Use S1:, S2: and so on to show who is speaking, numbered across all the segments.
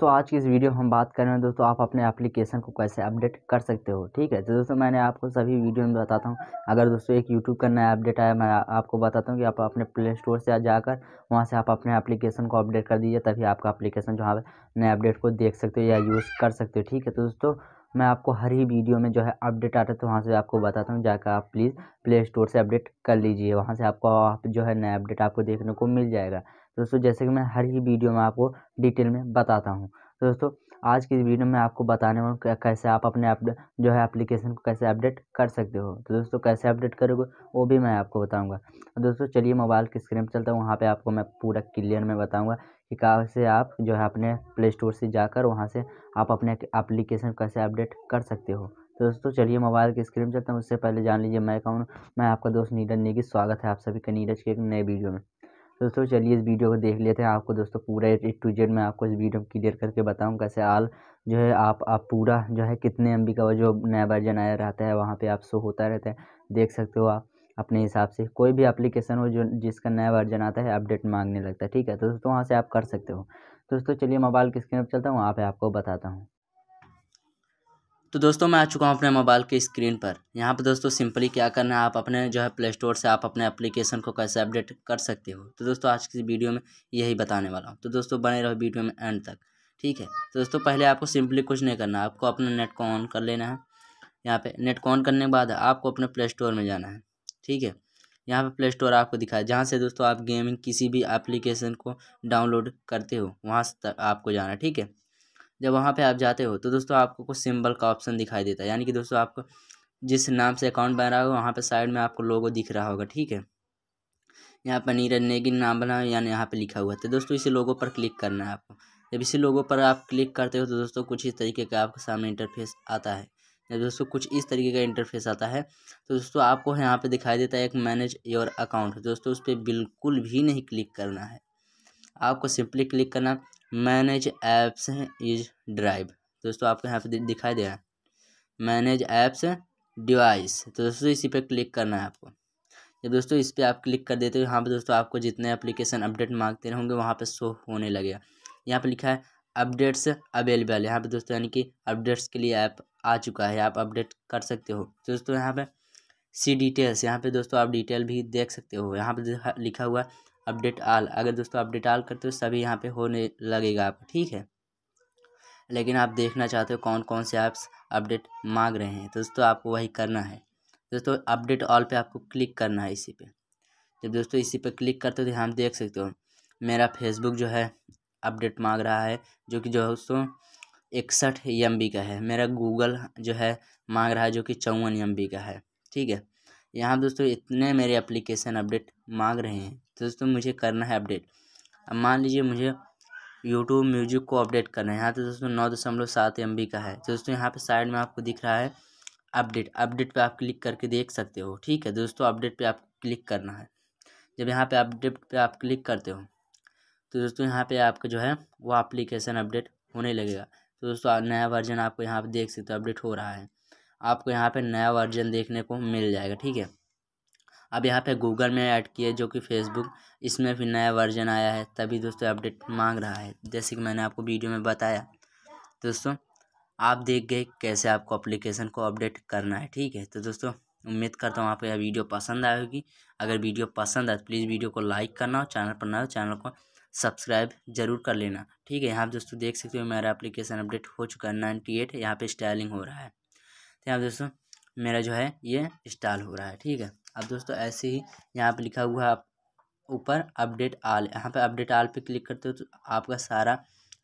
S1: दोस्तों आज की इस वीडियो में हम बात कर रहे हैं दोस्तों आप अपने एप्लीकेशन को कैसे अपडेट कर सकते हो ठीक है तो दोस्तों मैंने आपको सभी वीडियो में बताता हूँ अगर दोस्तों एक यूट्यूब का नया अपडेट आया मैं आपको बताता हूँ कि आप अपने प्ले स्टोर से जाकर वहाँ से आप अपने एप्लीकेशन को अपडेट कर दीजिए तभी आपका अप्लीकेशन जो है नए अपडेट को देख सकते हो या यूज़ कर सकते हो ठीक है तो दोस्तों मैं आपको हर ही वीडियो में जो है अपडेट आता है तो वहाँ से आपको बताता हूँ जाकर आप प्लीज़ प्ले स्टोर से अपडेट कर लीजिए वहाँ से आपको आप जो है नया अपडेट आपको देखने को मिल जाएगा दोस्तों जैसे कि मैं हर ही वीडियो में आपको डिटेल में बताता हूँ तो दोस्तों आज की वीडियो में आपको बताने वाला कैसे आप अपने आप जो है एप्लीकेशन को कैसे अपडेट कर सकते हो तो दोस्तों कैसे अपडेट करोगे वो भी मैं आपको बताऊंगा तो दोस्तों चलिए मोबाइल की स्क्रीन पर चलता हूँ वहाँ पे आपको मैं पूरा क्लियर में बताऊंगा कि कैसे आप जो है अपने प्ले स्टोर से जाकर वहाँ से आप अपने एप्लीकेशन कैसे अपडेट कर सकते हो तो दोस्तों चलिए मोबाइल की स्क्रीन चलता हूँ उससे पहले जान लीजिए मैं कहूँ मैं आपका दोस्त नीरज नेगी स्वागत है आप सभी का नीरज के एक नए वीडियो में दोस्तों चलिए इस वीडियो को देख लेते हैं आपको दोस्तों पूरा एक टू जेड मैं आपको इस वीडियो में क्लियर करके बताऊँ कैसे आल जो है आप आप पूरा जो है कितने एम का जो नया वर्जन आया रहता है वहाँ पर आप शो होता रहता है देख सकते हो आप अपने हिसाब से कोई भी एप्लीकेशन हो जो जिसका नया वर्जन आता है अपडेट मांगने लगता है ठीक है तो दोस्तों वहाँ से आप कर सकते हो दोस्तों चलिए मोबाइल की स्क्रीन पर चलता हूँ वहाँ पर आपको बताता हूँ तो दोस्तों मैं आ चुका हूँ अपने मोबाइल के स्क्रीन पर यहाँ पर दोस्तों सिंपली क्या करना है आप अपने जो है प्ले स्टोर से आप अपने एप्लीकेशन को कैसे अपडेट कर सकते हो तो दोस्तों आज की वीडियो में यही बताने वाला हूँ तो दोस्तों बने रहो वीडियो में एंड तक ठीक है तो दोस्तों पहले आपको सिंपली कुछ नहीं करना है आपको अपना नेट को ऑन कर लेना है यहाँ पर नेट को ऑन करने के बाद आपको अपने प्ले स्टोर में जाना है ठीक है यहाँ पर प्ले स्टोर आपको दिखाए जहाँ से दोस्तों आप गेमिंग किसी भी एप्लीकेशन को डाउनलोड करते हो वहाँ से आपको जाना है ठीक है जब वहाँ पे आप जाते हो तो दोस्तों आपको कुछ सिंबल का ऑप्शन दिखाई देता है यानी कि दोस्तों आपको जिस नाम से अकाउंट बना रहा हो वहाँ पे साइड में आपको लोगो दिख रहा होगा ठीक है यहाँ पर नीरज नेगी नाम बना यानी यहाँ पे लिखा हुआ तो दोस्तों इसी लोगों पर क्लिक करना है आपको जब इसी लोगों पर आप क्लिक करते हो तो दोस्तों कुछ इस तरीके का आपके सामने इंटरफेस आता है जब दोस्तों कुछ इस तरीके का इंटरफेस आता है तो दोस्तों आपको यहाँ पे दिखाई देता है एक मैनेज योर अकाउंट दोस्तों उस पर बिल्कुल भी नहीं क्लिक करना है आपको सिंपली क्लिक करना मैनेज ऐप्स इज ड्राइव दोस्तों आपको यहाँ पे दिखाई दे रहा है मैनेज ऐप्स डिवाइस तो दोस्तों इसी पे क्लिक करना है आपको जब दोस्तों इस पर आप क्लिक कर देते हो यहाँ पे दोस्तों आपको जितने एप्लीकेशन अपडेट मांगते रहेंगे वहाँ पे शो होने लगेगा यहाँ पे लिखा है अपडेट्स अवेलेबल यहाँ पे दोस्तों यानी कि अपडेट्स के लिए ऐप आ चुका है आप अपडेट कर सकते हो दोस्तों यहाँ पे सी डिटेल्स यहाँ पे दोस्तों आप डिटेल भी देख सकते हो यहाँ पे लिखा हुआ अपडेट आल अगर दोस्तों अपडेट आल करते हो सभी यहाँ पे होने लगेगा आपको ठीक है लेकिन आप देखना चाहते हो कौन कौन से ऐप्स अपडेट मांग रहे हैं तो दोस्तों आपको वही करना है दोस्तों अपडेट ऑल पे आपको क्लिक करना है इसी पे जब दोस्तों इसी पे क्लिक करते हो तो हम देख सकते हो मेरा फेसबुक जो है अपडेट मांग रहा है जो कि जो है दोस्तों इकसठ एम का है मेरा गूगल जो है मांग रहा है जो कि चौवन एम का है ठीक है यहाँ दोस्तों इतने मेरे एप्लीकेशन अपडेट मांग रहे हैं तो दोस्तों मुझे करना है अपडेट अब मान लीजिए मुझे यूट्यूब म्यूजिक को अपडेट करना है यहाँ तो दोस्तों नौ दशमलव सात एम का है तो दोस्तों यहाँ पर साइड में आपको दिख रहा है अपडेट अपडेट पे आप क्लिक करके देख सकते हो ठीक है दोस्तों अपडेट पे आप क्लिक करना है जब यहाँ पे अपडेट पे आप क्लिक करते हो तो दोस्तों यहाँ पे आपका जो है वो एप्लीकेशन अपडेट होने लगेगा तो दोस्तों नया वर्जन आपको यहाँ पर देख सकते हो अपडेट हो रहा है आपको यहाँ पे नया वर्जन देखने को मिल जाएगा ठीक है अब यहाँ पे गूगल में ऐड किए जो कि फेसबुक इसमें भी नया वर्जन आया है तभी दोस्तों अपडेट मांग रहा है जैसे कि मैंने आपको वीडियो में बताया दोस्तों आप देख गए कैसे आपको अप्लीकेशन को अपडेट करना है ठीक है तो दोस्तों उम्मीद करता हूँ आपको यह वीडियो पसंद आएगी होगी अगर वीडियो पसंद आए तो प्लीज़ वीडियो को लाइक करना और चैनल पर ना हो चैनल को सब्सक्राइब जरूर कर लेना ठीक है यहाँ दोस्तों देख सकते हो मेरा एप्लीकेशन अपडेट हो चुका है नाइन्टी एट यहाँ पर स्टाइलिंग हो रहा है यहाँ पर दोस्तों मेरा जो है ये इंस्टॉल हो रहा है ठीक है अब दोस्तों ऐसे ही यहाँ पर लिखा हुआ है ऊपर अपडेट आल यहाँ पे अपडेट आल पे क्लिक करते हो तो आपका सारा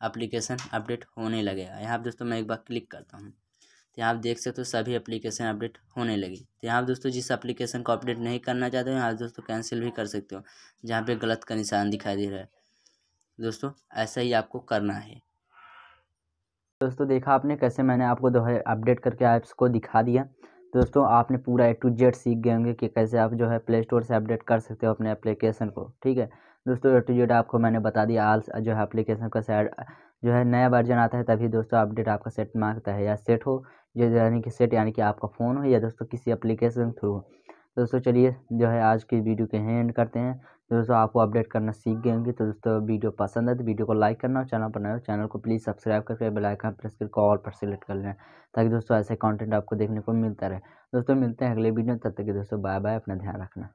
S1: एप्लीकेशन अपडेट होने लगेगा यहाँ पर दोस्तों मैं एक बार क्लिक करता हूँ तो यहाँ आप देख सकते हो सभी एप्लीकेशन अपडेट होने लगी तो यहाँ पर दोस्तों जिस एप्लीकेशन को अपडेट नहीं करना चाहते हो यहाँ दोस्तों कैंसिल भी कर सकते हो जहाँ पे गलत का निशान दिखाई दे रहा है दोस्तों ऐसा ही आपको करना है दोस्तों देखा आपने कैसे मैंने आपको जो है अपडेट करके ऐप्स को दिखा दिया दोस्तों आपने पूरा ए टू जेड सीख गए होंगे कि कैसे आप जो है प्ले स्टोर से अपडेट कर सकते हो अपने एप्लीकेशन को ठीक है दोस्तों ए टू जेड आपको मैंने बता दिया आल जो है एप्लीकेशन का सेट जो है नया वर्जन आता है तभी दोस्तों अपडेट आपका सेट मांगता है या सेट हो जो यानी कि सेट यानी कि आपका फ़ोन हो या दोस्तों किसी एप्लीकेशन थ्रू हो दोस्तों चलिए जो है आज की वीडियो के एंड करते हैं दोस्तों आपको अपडेट करना सीख गए होंगे तो दोस्तों वीडियो पसंद है तो वीडियो को लाइक करना और चैनल पर नए चैनल को प्लीज़ सब्सक्राइब करके बेल आइकन प्रेस करके ऑल पर सेलेक्ट कर लें ताकि दोस्तों ऐसे कंटेंट आपको देखने को मिलता रहे दोस्तों मिलते हैं अगले वीडियो तब तक दोस्तों बाय बाय अपना ध्यान रखना